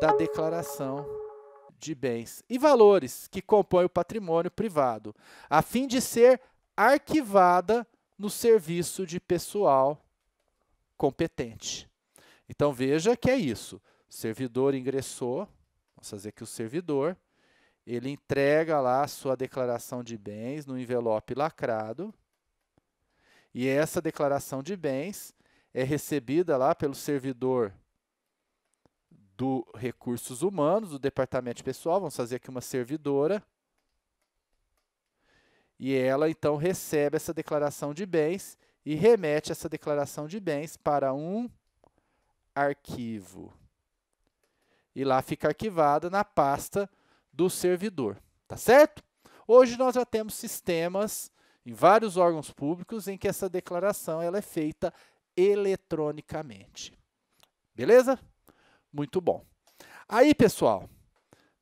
da declaração de bens e valores que compõem o patrimônio privado, a fim de ser arquivada no serviço de pessoal competente. Então veja que é isso. O servidor ingressou, vamos fazer aqui o servidor ele entrega lá a sua declaração de bens no envelope lacrado. E essa declaração de bens é recebida lá pelo servidor do Recursos Humanos, do Departamento de Pessoal, vamos fazer aqui uma servidora. E ela então recebe essa declaração de bens e remete essa declaração de bens para um arquivo. E lá fica arquivada na pasta do servidor, tá certo? Hoje nós já temos sistemas em vários órgãos públicos em que essa declaração ela é feita eletronicamente. Beleza? Muito bom. Aí, pessoal,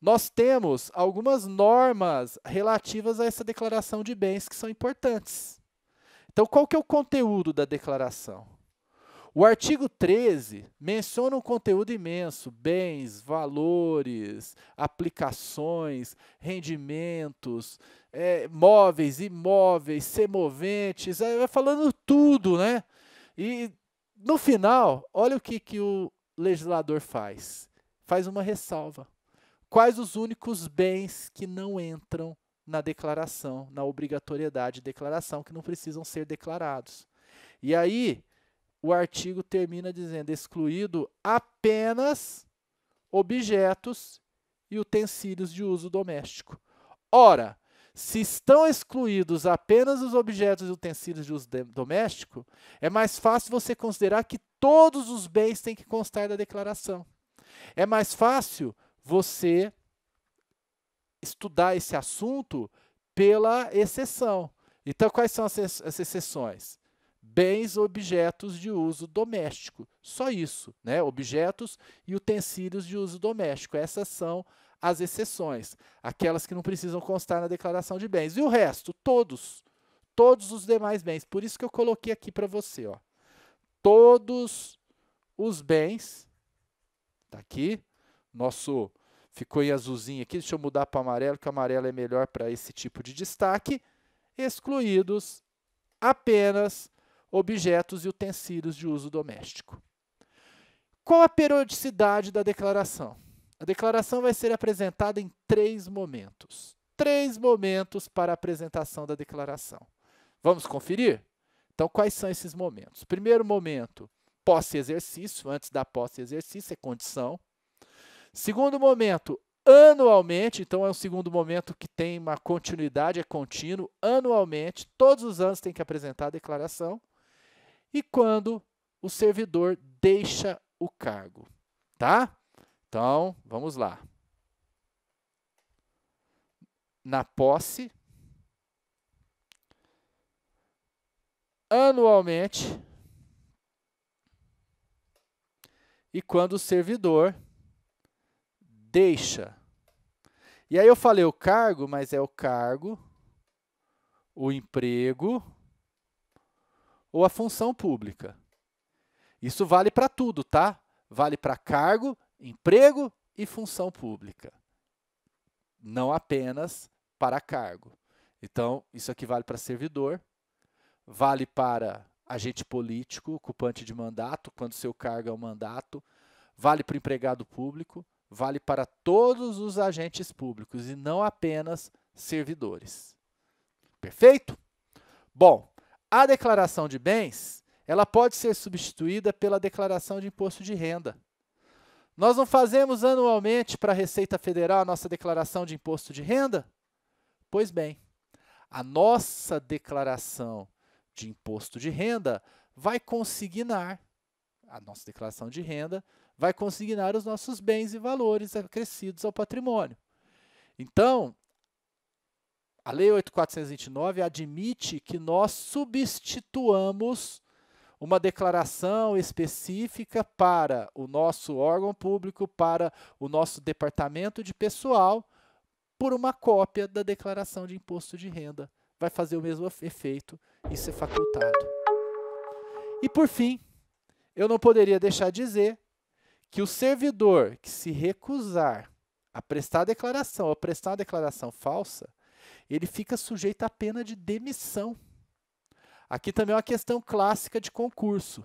nós temos algumas normas relativas a essa declaração de bens que são importantes. Então, qual que é o conteúdo da declaração? O artigo 13 menciona um conteúdo imenso: bens, valores, aplicações, rendimentos, é, móveis, imóveis, semoventes, vai falando tudo, né? E no final, olha o que, que o legislador faz: faz uma ressalva. Quais os únicos bens que não entram na declaração, na obrigatoriedade de declaração, que não precisam ser declarados? E aí, o artigo termina dizendo excluído apenas objetos e utensílios de uso doméstico. Ora, se estão excluídos apenas os objetos e utensílios de uso doméstico, é mais fácil você considerar que todos os bens têm que constar da declaração. É mais fácil você estudar esse assunto pela exceção. Então, quais são as, as exceções? bens objetos de uso doméstico. Só isso, né? Objetos e utensílios de uso doméstico. Essas são as exceções, aquelas que não precisam constar na declaração de bens. E o resto, todos, todos os demais bens. Por isso que eu coloquei aqui para você, ó. Todos os bens tá aqui, nosso ficou em azulzinho aqui, deixa eu mudar para amarelo, que amarelo é melhor para esse tipo de destaque, excluídos apenas objetos e utensílios de uso doméstico. Qual a periodicidade da declaração? A declaração vai ser apresentada em três momentos. Três momentos para a apresentação da declaração. Vamos conferir? Então, quais são esses momentos? Primeiro momento, posse-exercício, antes da posse-exercício, é condição. Segundo momento, anualmente, então é um segundo momento que tem uma continuidade, é contínuo, anualmente, todos os anos tem que apresentar a declaração e quando o servidor deixa o cargo, tá? Então, vamos lá. Na posse, anualmente, e quando o servidor deixa. E aí eu falei o cargo, mas é o cargo, o emprego, ou a função pública. Isso vale para tudo, tá? Vale para cargo, emprego e função pública. Não apenas para cargo. Então, isso aqui vale para servidor, vale para agente político, ocupante de mandato, quando seu cargo é um mandato, vale para o empregado público, vale para todos os agentes públicos e não apenas servidores. Perfeito? Bom, a declaração de bens, ela pode ser substituída pela declaração de imposto de renda. Nós não fazemos anualmente para a Receita Federal a nossa declaração de imposto de renda? Pois bem, a nossa declaração de imposto de renda vai consignar, a nossa declaração de renda vai consignar os nossos bens e valores acrescidos ao patrimônio. Então, a Lei 8429 admite que nós substituamos uma declaração específica para o nosso órgão público, para o nosso departamento de pessoal, por uma cópia da declaração de imposto de renda. Vai fazer o mesmo efeito, e ser facultado. E por fim, eu não poderia deixar de dizer que o servidor que se recusar a prestar a declaração ou prestar a declaração falsa, ele fica sujeito à pena de demissão. Aqui também é uma questão clássica de concurso.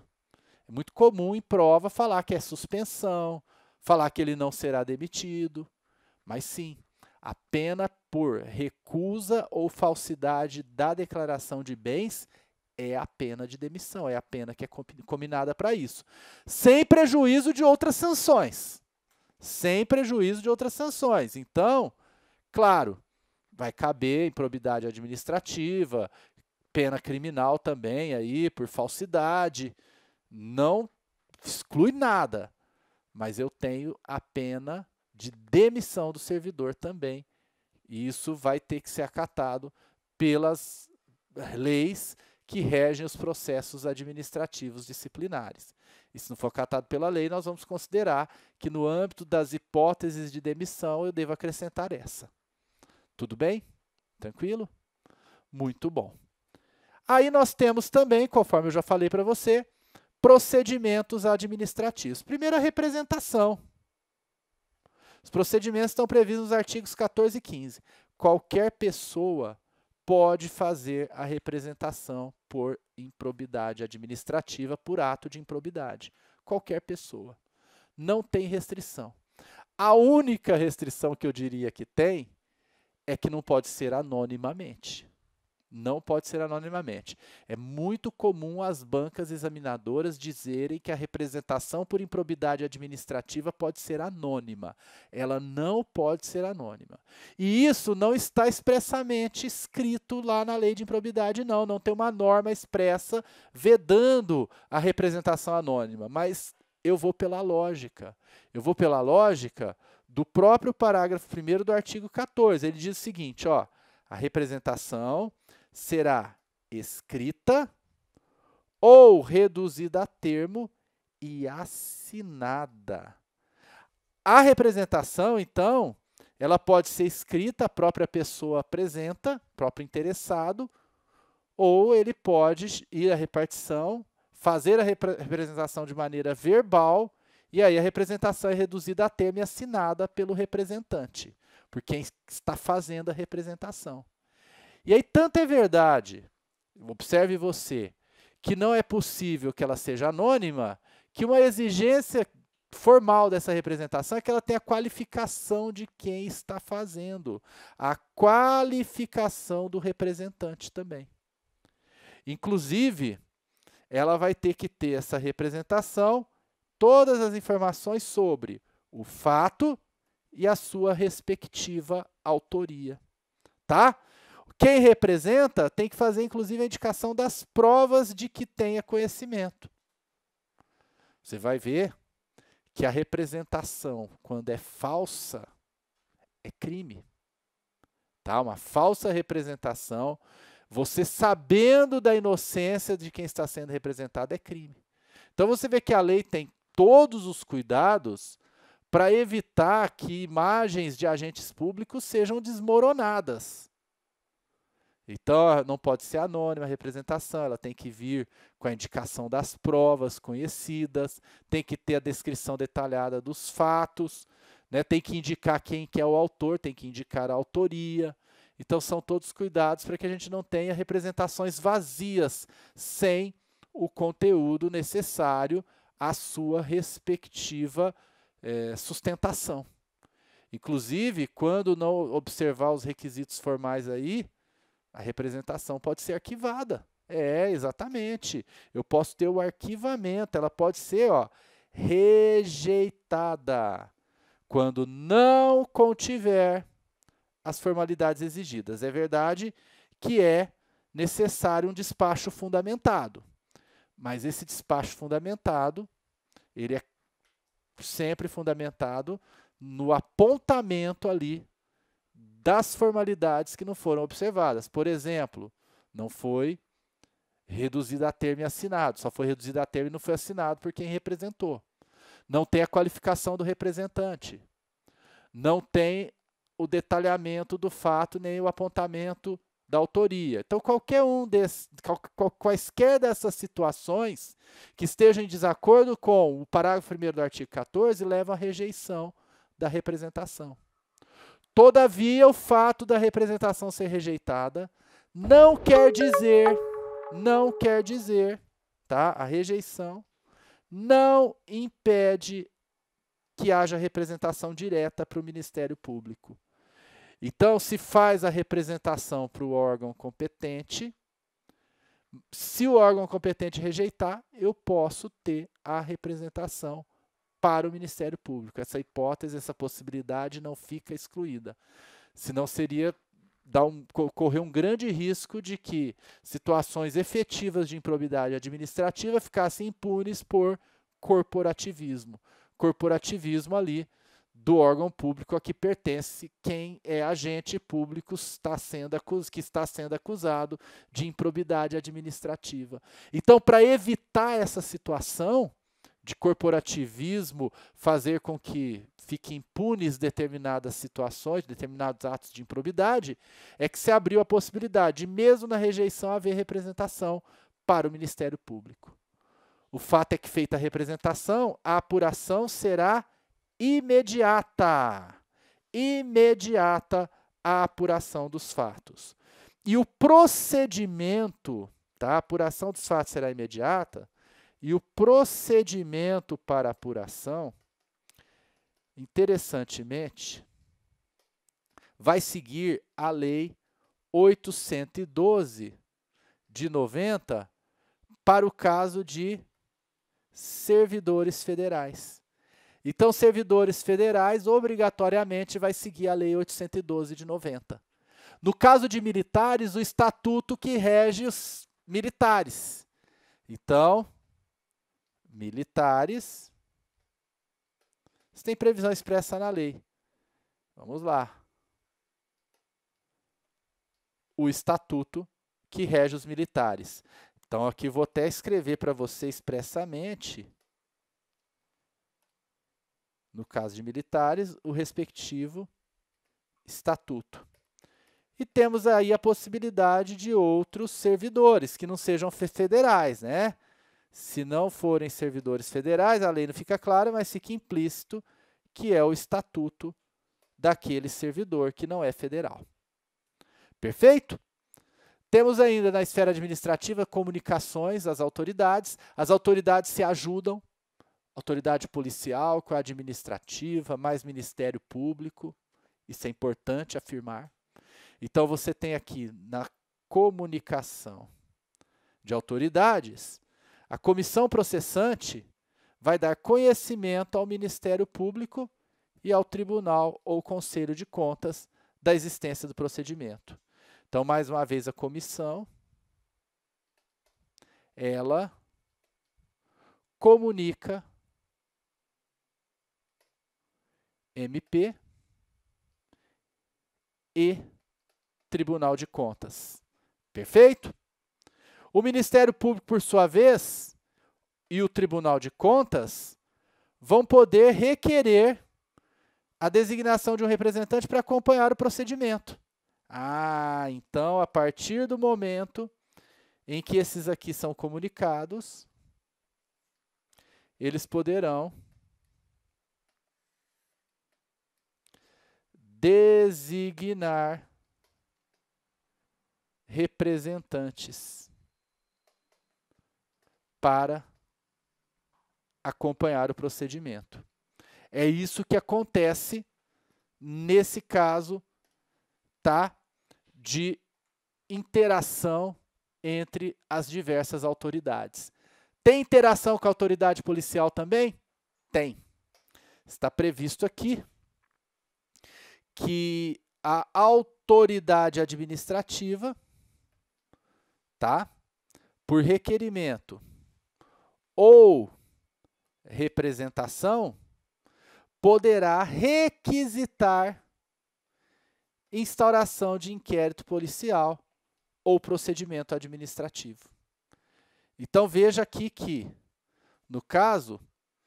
É muito comum em prova falar que é suspensão, falar que ele não será demitido, mas sim, a pena por recusa ou falsidade da declaração de bens é a pena de demissão, é a pena que é combinada para isso, sem prejuízo de outras sanções. Sem prejuízo de outras sanções. Então, claro, vai caber improbidade administrativa, pena criminal também aí por falsidade. Não exclui nada, mas eu tenho a pena de demissão do servidor também. E isso vai ter que ser acatado pelas leis que regem os processos administrativos disciplinares. E se não for acatado pela lei, nós vamos considerar que no âmbito das hipóteses de demissão eu devo acrescentar essa. Tudo bem? Tranquilo? Muito bom. Aí nós temos também, conforme eu já falei para você, procedimentos administrativos. Primeiro, a representação. Os procedimentos estão previstos nos artigos 14 e 15. Qualquer pessoa pode fazer a representação por improbidade administrativa, por ato de improbidade. Qualquer pessoa. Não tem restrição. A única restrição que eu diria que tem é que não pode ser anonimamente. Não pode ser anonimamente. É muito comum as bancas examinadoras dizerem que a representação por improbidade administrativa pode ser anônima. Ela não pode ser anônima. E isso não está expressamente escrito lá na lei de improbidade, não. Não tem uma norma expressa vedando a representação anônima. Mas eu vou pela lógica. Eu vou pela lógica do próprio parágrafo 1 do artigo 14. Ele diz o seguinte: ó, a representação será escrita ou reduzida a termo e assinada. A representação, então, ela pode ser escrita, a própria pessoa apresenta, próprio interessado, ou ele pode ir à repartição, fazer a representação de maneira verbal e aí a representação é reduzida a termo e assinada pelo representante, por quem está fazendo a representação. E aí, tanto é verdade, observe você, que não é possível que ela seja anônima, que uma exigência formal dessa representação é que ela tenha a qualificação de quem está fazendo, a qualificação do representante também. Inclusive, ela vai ter que ter essa representação todas as informações sobre o fato e a sua respectiva autoria, tá? Quem representa tem que fazer, inclusive, a indicação das provas de que tenha conhecimento. Você vai ver que a representação, quando é falsa, é crime. Tá? Uma falsa representação, você sabendo da inocência de quem está sendo representado, é crime. Então você vê que a lei tem todos os cuidados para evitar que imagens de agentes públicos sejam desmoronadas. Então, não pode ser anônima a representação, ela tem que vir com a indicação das provas conhecidas, tem que ter a descrição detalhada dos fatos, né, tem que indicar quem que é o autor, tem que indicar a autoria. Então, são todos cuidados para que a gente não tenha representações vazias, sem o conteúdo necessário a sua respectiva é, sustentação. Inclusive, quando não observar os requisitos formais aí, a representação pode ser arquivada. É, exatamente. Eu posso ter o arquivamento, ela pode ser ó, rejeitada quando não contiver as formalidades exigidas. É verdade que é necessário um despacho fundamentado. Mas esse despacho fundamentado, ele é sempre fundamentado no apontamento ali das formalidades que não foram observadas. Por exemplo, não foi reduzida a termo e assinado, só foi reduzida a termo e não foi assinado por quem representou. Não tem a qualificação do representante. Não tem o detalhamento do fato nem o apontamento da autoria. Então, qualquer um desses, quaisquer dessas situações que estejam em desacordo com o parágrafo 1 do artigo 14 leva à rejeição da representação. Todavia, o fato da representação ser rejeitada não quer dizer, não quer dizer, tá? A rejeição não impede que haja representação direta para o Ministério Público. Então, se faz a representação para o órgão competente. Se o órgão competente rejeitar, eu posso ter a representação para o Ministério Público. Essa hipótese, essa possibilidade não fica excluída. Senão seria dar um, correr um grande risco de que situações efetivas de improbidade administrativa ficassem impunes por corporativismo. Corporativismo ali do órgão público a que pertence quem é agente público está sendo acus, que está sendo acusado de improbidade administrativa. Então, para evitar essa situação de corporativismo, fazer com que fiquem impunes determinadas situações, determinados atos de improbidade, é que se abriu a possibilidade, mesmo na rejeição, haver representação para o Ministério Público. O fato é que, feita a representação, a apuração será imediata. Imediata a apuração dos fatos. E o procedimento, tá? a apuração dos fatos será imediata, e o procedimento para apuração, interessantemente, vai seguir a Lei 812 de 90 para o caso de servidores federais. Então, servidores federais obrigatoriamente vai seguir a Lei 812 de 90. No caso de militares, o estatuto que rege os militares. Então, militares. Isso tem previsão expressa na lei. Vamos lá. O estatuto que rege os militares. Então, aqui vou até escrever para você expressamente no caso de militares, o respectivo estatuto. E temos aí a possibilidade de outros servidores que não sejam federais, né? Se não forem servidores federais, a lei não fica clara, mas fica implícito que é o estatuto daquele servidor que não é federal. Perfeito? Temos ainda na esfera administrativa comunicações às autoridades. As autoridades se ajudam autoridade policial com a é administrativa, mais Ministério Público. Isso é importante afirmar. Então você tem aqui na comunicação de autoridades, a comissão processante vai dar conhecimento ao Ministério Público e ao Tribunal ou Conselho de Contas da existência do procedimento. Então, mais uma vez, a comissão ela comunica MP e Tribunal de Contas. Perfeito? O Ministério Público, por sua vez, e o Tribunal de Contas vão poder requerer a designação de um representante para acompanhar o procedimento. Ah, então, a partir do momento em que esses aqui são comunicados, eles poderão designar representantes para acompanhar o procedimento. É isso que acontece nesse caso, tá? De interação entre as diversas autoridades. Tem interação com a autoridade policial também? Tem. Está previsto aqui que a autoridade administrativa, tá? Por requerimento ou representação, poderá requisitar instauração de inquérito policial ou procedimento administrativo. Então veja aqui que, no caso,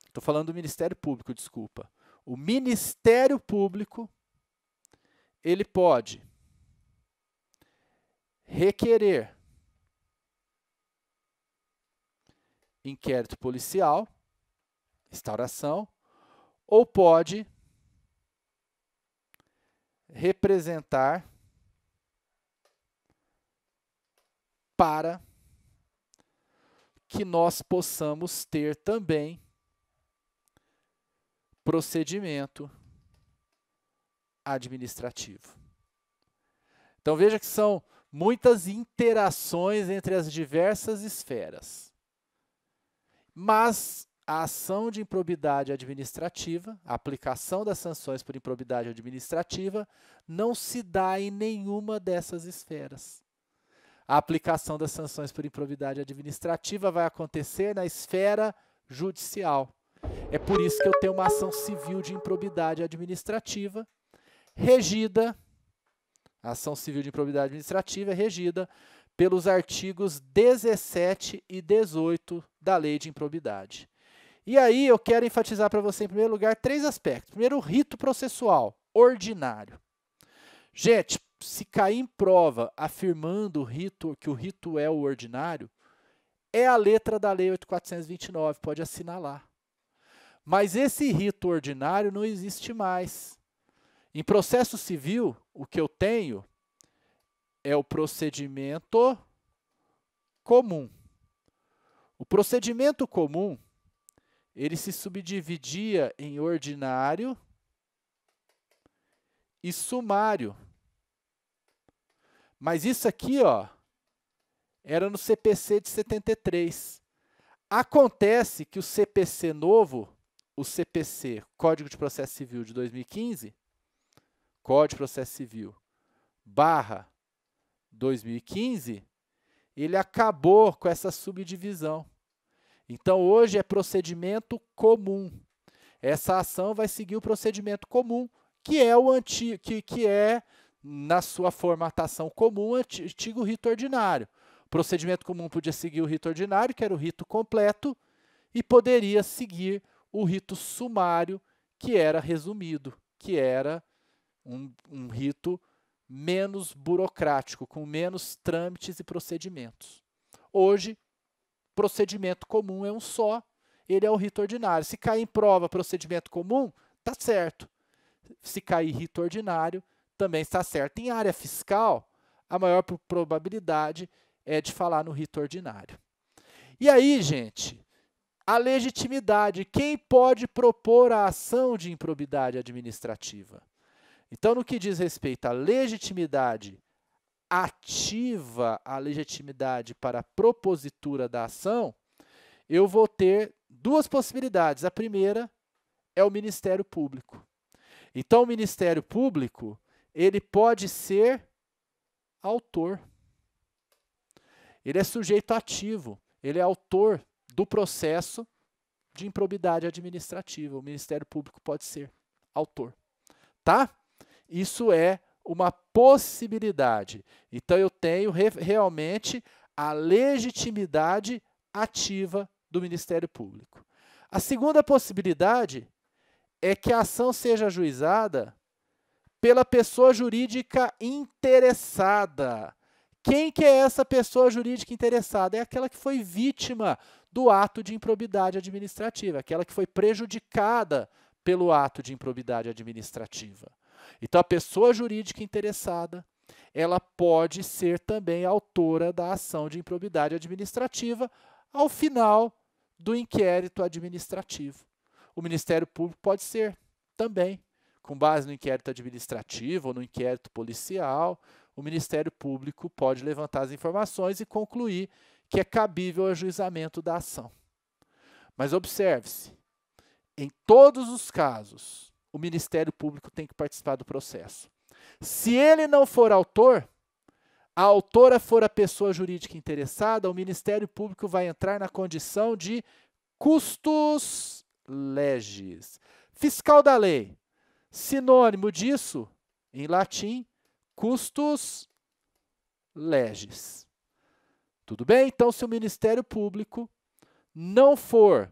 estou falando do Ministério Público, desculpa, o Ministério Público ele pode requerer inquérito policial, instauração, ou pode representar para que nós possamos ter também procedimento administrativo. Então veja que são muitas interações entre as diversas esferas. Mas a ação de improbidade administrativa, a aplicação das sanções por improbidade administrativa, não se dá em nenhuma dessas esferas. A aplicação das sanções por improbidade administrativa vai acontecer na esfera judicial. É por isso que eu tenho uma ação civil de improbidade administrativa regida, a ação civil de improbidade administrativa é regida pelos artigos 17 e 18 da Lei de Improbidade. E aí eu quero enfatizar para você, em primeiro lugar, três aspectos. Primeiro, o rito processual ordinário. Gente, se cair em prova afirmando o rito, que o rito é o ordinário, é a letra da Lei 8.429, pode assinalar. Mas esse rito ordinário não existe mais. Em processo civil, o que eu tenho é o procedimento comum. O procedimento comum, ele se subdividia em ordinário e sumário. Mas isso aqui, ó, era no CPC de 73. Acontece que o CPC novo, o CPC, Código de Processo Civil de 2015, Código de Processo Civil, barra 2015, ele acabou com essa subdivisão. Então, hoje é procedimento comum. Essa ação vai seguir o procedimento comum, que é o antigo, que, que é, na sua formatação comum, antigo rito ordinário. O procedimento comum podia seguir o rito ordinário, que era o rito completo, e poderia seguir o rito sumário, que era resumido, que era um, um rito menos burocrático, com menos trâmites e procedimentos. Hoje, procedimento comum é um só, ele é o rito ordinário. Se cair em prova procedimento comum, está certo. Se cair rito ordinário, também está certo. Em área fiscal, a maior probabilidade é de falar no rito ordinário. E aí, gente, a legitimidade. Quem pode propor a ação de improbidade administrativa? Então, no que diz respeito à legitimidade ativa, a legitimidade para a propositura da ação, eu vou ter duas possibilidades. A primeira é o Ministério Público. Então, o Ministério Público, ele pode ser autor. Ele é sujeito ativo, ele é autor do processo de improbidade administrativa. O Ministério Público pode ser autor. Tá? Isso é uma possibilidade. Então eu tenho re realmente a legitimidade ativa do Ministério Público. A segunda possibilidade é que a ação seja ajuizada pela pessoa jurídica interessada. Quem que é essa pessoa jurídica interessada? É aquela que foi vítima do ato de improbidade administrativa, aquela que foi prejudicada pelo ato de improbidade administrativa. Então, a pessoa jurídica interessada ela pode ser também autora da ação de improbidade administrativa ao final do inquérito administrativo. O Ministério Público pode ser também, com base no inquérito administrativo ou no inquérito policial, o Ministério Público pode levantar as informações e concluir que é cabível o ajuizamento da ação. Mas observe-se, em todos os casos o Ministério Público tem que participar do processo. Se ele não for autor, a autora for a pessoa jurídica interessada, o Ministério Público vai entrar na condição de custos legis. Fiscal da lei. Sinônimo disso, em latim, custos legis. Tudo bem? Então, se o Ministério Público não for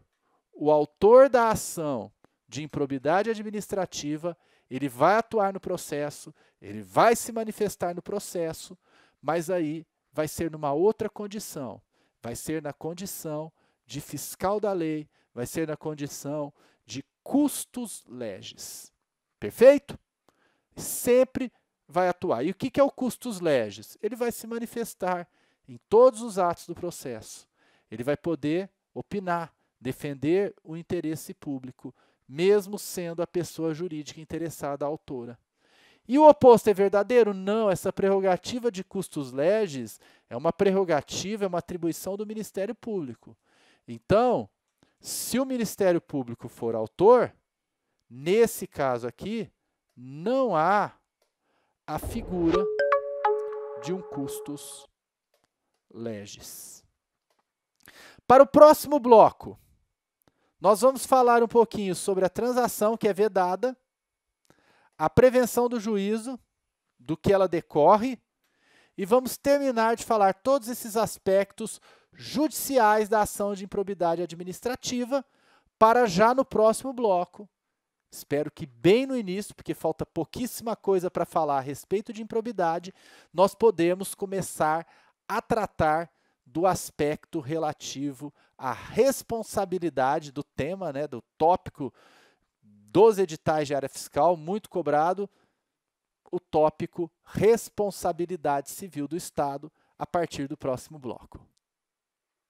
o autor da ação de improbidade administrativa, ele vai atuar no processo, ele vai se manifestar no processo, mas aí vai ser numa outra condição. Vai ser na condição de fiscal da lei, vai ser na condição de custos leges. Perfeito? Sempre vai atuar. E o que é o custos leges? Ele vai se manifestar em todos os atos do processo. Ele vai poder opinar, defender o interesse público mesmo sendo a pessoa jurídica interessada a autora. E o oposto é verdadeiro? Não, essa prerrogativa de custos leges é uma prerrogativa, é uma atribuição do Ministério Público. Então, se o Ministério Público for autor, nesse caso aqui, não há a figura de um custos leges. Para o próximo bloco, nós vamos falar um pouquinho sobre a transação que é vedada, a prevenção do juízo, do que ela decorre, e vamos terminar de falar todos esses aspectos judiciais da ação de improbidade administrativa para já no próximo bloco. Espero que bem no início, porque falta pouquíssima coisa para falar a respeito de improbidade, nós podemos começar a tratar do aspecto relativo à responsabilidade do tema, né, do tópico dos editais de área fiscal, muito cobrado, o tópico responsabilidade civil do Estado, a partir do próximo bloco.